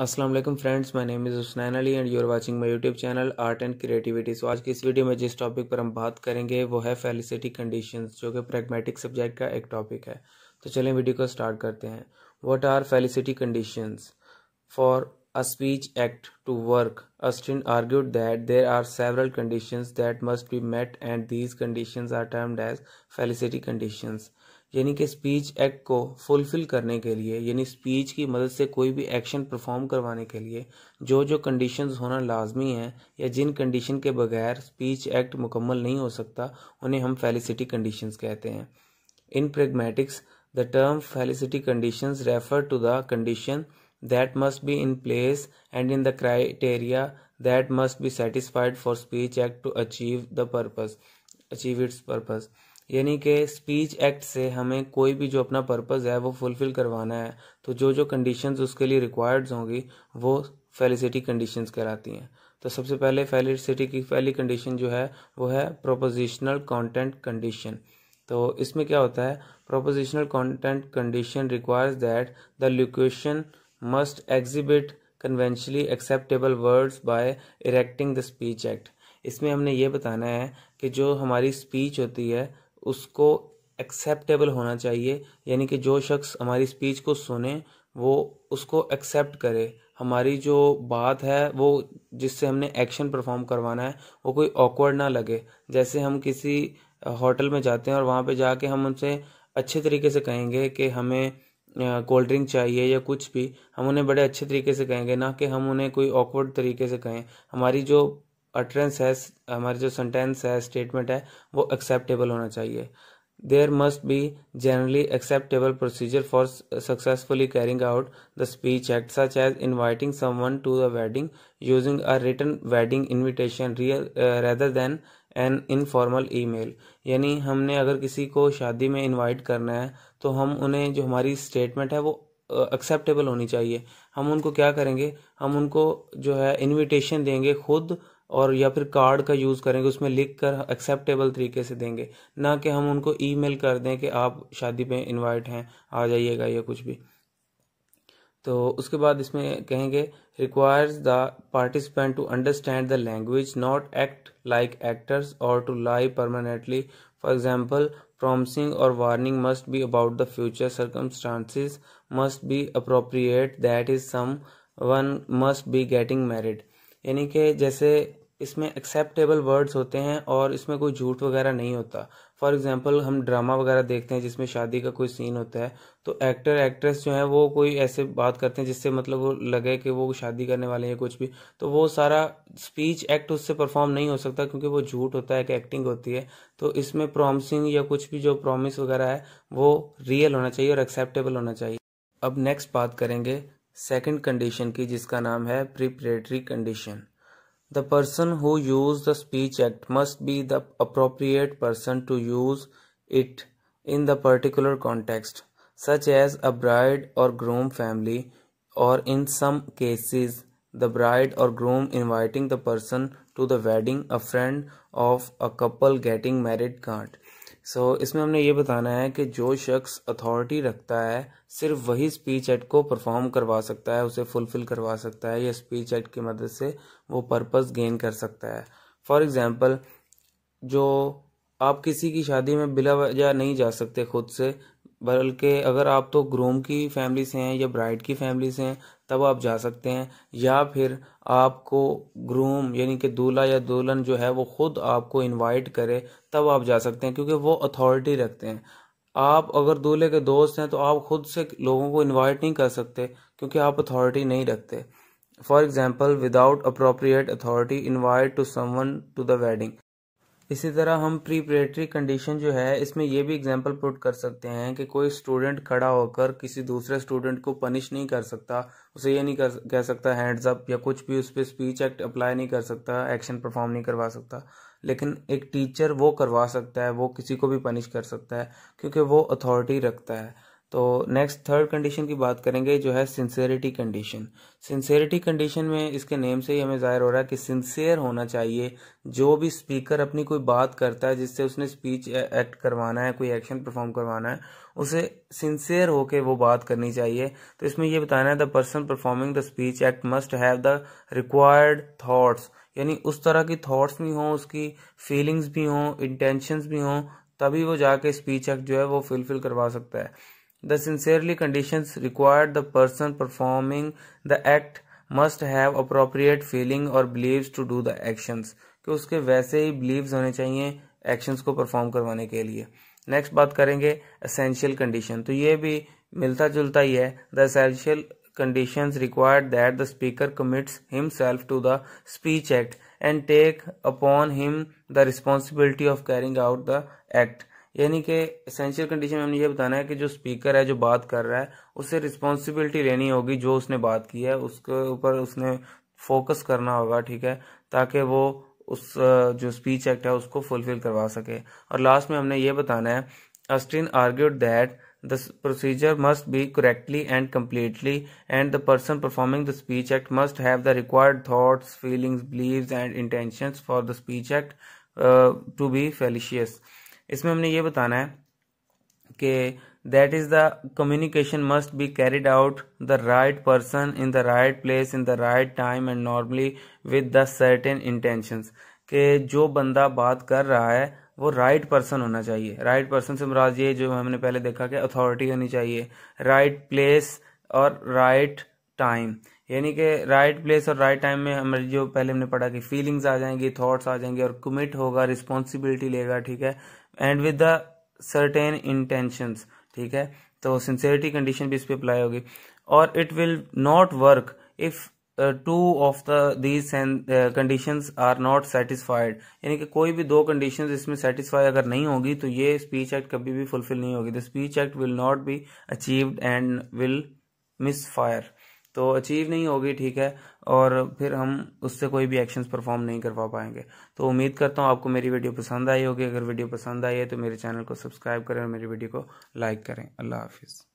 Aslam friends मैं name is Husnain Ali and you are watching YouTube channel art and creativity so आज की इस video में जिस टॉपिक पर हम बात करेंगे वो है फेलिसिटी कंडीशंस जो कि प्रैग्मेटिक सब्जेक्ट का एक टॉपिक है तो चलिए वीडियो को स्टार्ट करते हैं what are felicity conditions for a speech act to work Austin argued that there are several conditions that must be met and these conditions are termed as felicity conditions यानी कि speech act को fulfil करने के लिए यानी speech की मदद से कोई भी एक्शन परफॉर्म करवाने के लिए जो जो कंडीशंस होना लाजमी हैं या जिन कंडीशन के बगैर स्पीच एक्ट मुकम्मल नहीं हो सकता उन्हें हम फेलिसिटी कंडीशंस कहते हैं in pragmatics the term felicity conditions refer to the condition that must be in place and in the criteria that must be satisfied for speech act to achieve the purpose achieve its यानी कि speech act से हमें कोई भी जो अपना purpose है वो फुलफ़िल करवाना है तो जो जो कंडीशंस उसके लिए रिक्वायर्ड होंगी वो फेलिसिटी कंडीशंस कहलाती हैं तो सबसे पहले फेलिसिटी की पहली कंडीशन जो है वो है प्रोपोजिशनल कंटेंट कंडीशन तो इसमें क्या होता है propositional content condition requires that the locution must exhibit conventionally acceptable words by erecting the speech act इसमें हमने ये बताना है कि जो हमारी स्पीच होती है उसको एक्सेप्टेबल होना चाहिए यानी कि जो शख्स हमारी स्पीच को सुने वो उसको एक्सेप्ट करे हमारी जो बात है वो जिससे हमने एक्शन परफॉर्म करवाना है वो कोई ऑकवर्ड ना लगे जैसे हम किसी होटल में जाते हैं और वहाँ पे जाके हम उनसे अच्छे तरीके से कहेंगे कि हमें कोल्ड ड्रिंक चाहिए या कुछ भी हम उन्हें बड़े अच्छे तरीके से कहेंगे ना कि हम उन्हें कोई ऑकवर्ड तरीके से कहें हमारी जो अटरेंस है हमारे जो सेंटेंस है स्टेटमेंट है वो एक्सेप्टेबल होना चाहिए there must be generally acceptable procedure for successfully carrying out the speech act such as inviting someone to the wedding using a return wedding invitation real rather than an informal mail यानी हमने अगर किसी को शादी में invite करना है तो हम उन्हें जो हमारी स्टेटमेंट है वो एक्सेप्टेबल uh, होनी चाहिए हम उनको क्या करेंगे हम उनको जो है इन्विटेशन देंगे खुद और या फिर कार्ड का यूज़ करेंगे उसमें लिख कर एक्सेप्टेबल तरीके से देंगे ना कि हम उनको ईमेल कर दें कि आप शादी पे इनवाइट हैं आ जाइएगा या कुछ भी तो उसके बाद इसमें कहेंगे requires the participant to understand the language not act like actors और to lie permanently for example और warning must be about the future circumstances must be appropriate that is someone must be getting married यानी कि जैसे इसमें acceptable words होते हैं और इसमें कोई झूठ वगैरह नहीं होता फॉर एग्जांपल हम ड्रामा वगैरह देखते हैं जिसमें शादी का कोई सीन होता है तो एक्टर एक्ट्रेस जो है वो कोई ऐसे बात करते हैं जिससे मतलब वो लगे कि वो शादी करने वाले हैं कुछ भी तो वो सारा स्पीच एक्ट उससे परफॉर्म नहीं हो सकता क्योंकि वो झूठ होता है कि एक्टिंग होती है तो इसमें प्रॉमिसिंग या कुछ भी जो प्रॉमिस वगैरह है वो रियल होना चाहिए और एक्सेप्टेबल होना चाहिए अब नेक्स्ट बात करेंगे सेकेंड कंडीशन की जिसका नाम है preparatory condition The person who uses the Speech Act must be the appropriate person to use it in the particular context, such as a bride or groom family, or in some cases, the bride or groom inviting the person to the wedding, a friend of a couple getting married card. So so, इसमें हमने ये बताना है कि जो शख्स authority रखता है सिर्फ वही स्पीच एक्ट को परफॉर्म करवा सकता है उसे फुलफिल करवा सकता है या स्पीच एक्ट की मदद से वो पर्पस गेन कर सकता है फॉर एग्ज़ाम्पल जो आप किसी की शादी में बिला वजह नहीं जा सकते खुद से बल्कि अगर आप तो ग्रूम की फैमिली से हैं या ब्राइड की फैमिली से हैं तब आप जा सकते हैं या फिर आपको ग्रूम यानी कि दूल्हा या दुल्हन जो है वो खुद आपको इनवाइट करे तब आप जा सकते हैं क्योंकि वो अथॉरिटी रखते हैं आप अगर दूल्हे के दोस्त हैं तो आप खुद से लोगों को इनवाइट नहीं कर सकते क्योंकि आप अथॉरिटी नहीं रखते for example without appropriate authority invite to someone to the wedding इसी तरह हम प्रीपरेटरी कंडीशन जो है इसमें यह भी एग्जाम्पल पुट कर सकते हैं कि कोई स्टूडेंट खड़ा होकर किसी दूसरे स्टूडेंट को पनिश नहीं कर सकता उसे ये नहीं कर कह सकता हैंड्स अप या कुछ भी उस पर स्पीच एक्ट अप्लाई नहीं कर सकता एक्शन परफॉर्म नहीं करवा सकता लेकिन एक टीचर वो करवा सकता है वो किसी को भी पनिश कर सकता है क्योंकि वो अथॉरिटी रखता है तो नेक्स्ट थर्ड कंडीशन की बात करेंगे जो है सिंसेरिटी कंडीशन सिंसेरिटी कंडीशन में इसके नेम से ही हमें जाहिर हो रहा है कि सिंसेयर होना चाहिए जो भी स्पीकर अपनी कोई बात करता है जिससे उसने स्पीच एक्ट करवाना है कोई एक्शन परफॉर्म करवाना है उसे सिंसेयर होके वो बात करनी चाहिए तो इसमें यह बताना है the person performing the speech act must have the required thoughts यानी उस तरह की थाट्स भी हों उसकी फीलिंग्स भी हों इंटेंशंस भी हों तभी वो जाके स्पीच एक्ट जो है वो फुलफिल करवा सकता है The sincerely conditions required the person performing the act must have appropriate feeling or beliefs to do the actions कि उसके वैसे ही beliefs होने चाहिए actions को perform करवाने के लिए next बात करेंगे essential condition तो ये भी मिलता जुलता ही है the essential conditions required that the speaker commits himself to the speech act and take upon him the responsibility of carrying out the act यानी कि एसेंशियल कंडीशन में हमने ये बताना है कि जो स्पीकर है जो बात कर रहा है उसे रिस्पॉन्सिबिलिटी लेनी होगी जो उसने बात की है उसके ऊपर उसने फोकस करना होगा ठीक है ताकि वो उस जो स्पीच एक्ट है उसको फुलफिल करवा सके और लास्ट में हमने ये बताना है Austin argued that the procedure must be correctly and completely and the person performing the speech act must have the required thoughts feelings believe and intention for the speech act to be felicitous इसमें हमने ये बताना है कि that is the communication must be carried out the right person in the right place in the right time and normally with the certain intentions के जो बंदा बात कर रहा है वो राइट right पर्सन होना चाहिए राइट पर्सन से मराज ये जो हमने पहले देखा कि अथॉरिटी होनी चाहिए राइट right प्लेस और राइट right टाइम यानी कि राइट प्लेस और राइट टाइम में हमारे जो पहले हमने पढ़ा कि फीलिंग्स आ जाएंगी थॉट्स आ जाएंगे और कमिट होगा रिस्पॉन्सिबिलिटी लेगा ठीक है and with the certain intentions ठीक है तो सिंसेरिटी कंडीशन भी इस पर अप्लाई होगी और it will not work if two of the these conditions are not satisfied यानी कि कोई भी दो कंडीशंस इसमें सेटिस्फाई अगर नहीं होगी तो ये स्पीच एक्ट कभी भी फुलफिल नहीं होगी the speech act will not be achieved and will misfire तो अचीव नहीं होगी ठीक है और फिर हम उससे कोई भी एक्शंस परफॉर्म नहीं करवा पाएंगे तो उम्मीद करता हूँ आपको मेरी वीडियो पसंद आई होगी अगर वीडियो पसंद आई है तो मेरे चैनल को सब्सक्राइब करें और मेरी वीडियो को लाइक करें अल्लाह हाफिज़